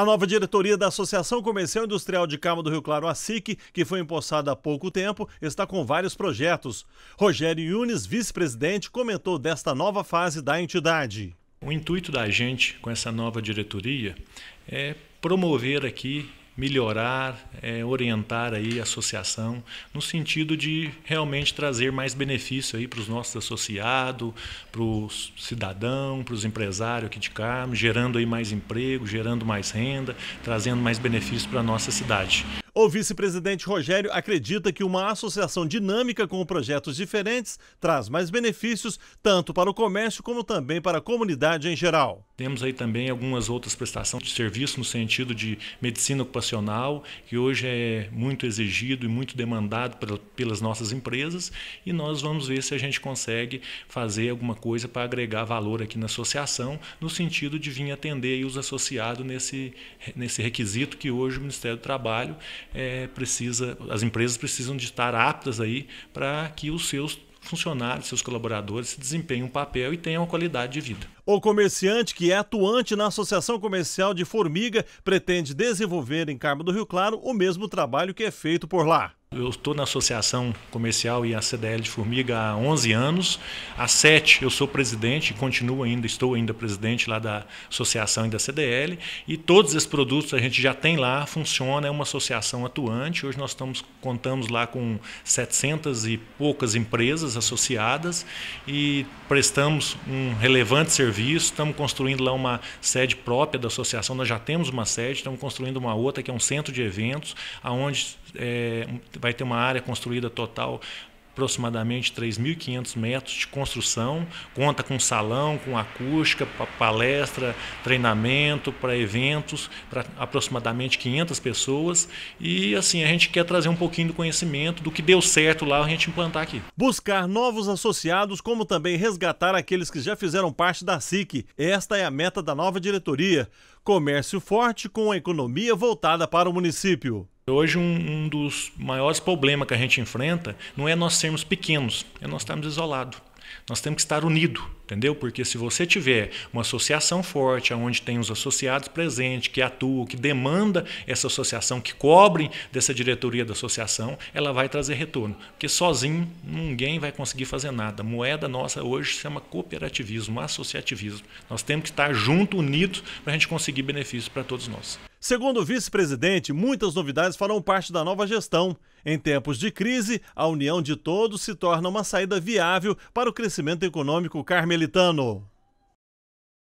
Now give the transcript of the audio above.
A nova diretoria da Associação Comercial Industrial de Cama do Rio Claro, a SIC, que foi empossada há pouco tempo, está com vários projetos. Rogério Yunes, vice-presidente, comentou desta nova fase da entidade. O intuito da gente com essa nova diretoria é promover aqui melhorar, é, orientar aí a associação no sentido de realmente trazer mais benefício aí para os nossos associados, para o cidadão, para os empresários aqui de Carmo, gerando aí mais emprego, gerando mais renda, trazendo mais benefício para a nossa cidade. O vice-presidente Rogério acredita que uma associação dinâmica com projetos diferentes traz mais benefícios tanto para o comércio como também para a comunidade em geral. Temos aí também algumas outras prestações de serviço no sentido de medicina ocupacional, que hoje é muito exigido e muito demandado pelas nossas empresas, e nós vamos ver se a gente consegue fazer alguma coisa para agregar valor aqui na associação, no sentido de vir atender os associados nesse, nesse requisito que hoje o Ministério do Trabalho é, precisa, as empresas precisam de estar aptas aí para que os seus funcionários, seus colaboradores desempenhem um papel e tenham uma qualidade de vida. O comerciante que é atuante na Associação Comercial de Formiga pretende desenvolver em Carmo do Rio Claro o mesmo trabalho que é feito por lá. Eu estou na Associação Comercial e a CDL de Formiga há 11 anos. Há 7 eu sou presidente, continuo ainda, estou ainda presidente lá da associação e da CDL. E todos esses produtos a gente já tem lá, funciona, é uma associação atuante. Hoje nós estamos, contamos lá com 700 e poucas empresas associadas e prestamos um relevante serviço. Estamos construindo lá uma sede própria da associação, nós já temos uma sede, estamos construindo uma outra que é um centro de eventos, onde é, eh, vai ter uma área construída total aproximadamente 3.500 metros de construção, conta com salão, com acústica, palestra, treinamento para eventos para aproximadamente 500 pessoas e assim a gente quer trazer um pouquinho do conhecimento do que deu certo lá a gente implantar aqui. Buscar novos associados, como também resgatar aqueles que já fizeram parte da SIC. Esta é a meta da nova diretoria. Comércio forte com a economia voltada para o município. Hoje, um, um dos maiores problemas que a gente enfrenta não é nós sermos pequenos, é nós estarmos isolados. Nós temos que estar unidos entendeu? Porque se você tiver uma associação forte, onde tem os associados presentes, que atuam, que demanda essa associação, que cobrem dessa diretoria da associação, ela vai trazer retorno. Porque sozinho ninguém vai conseguir fazer nada. A moeda nossa hoje se chama cooperativismo, associativismo. Nós temos que estar junto, unidos, para a gente conseguir benefícios para todos nós. Segundo o vice-presidente, muitas novidades farão parte da nova gestão. Em tempos de crise, a união de todos se torna uma saída viável para o crescimento econômico carmel Napolitano.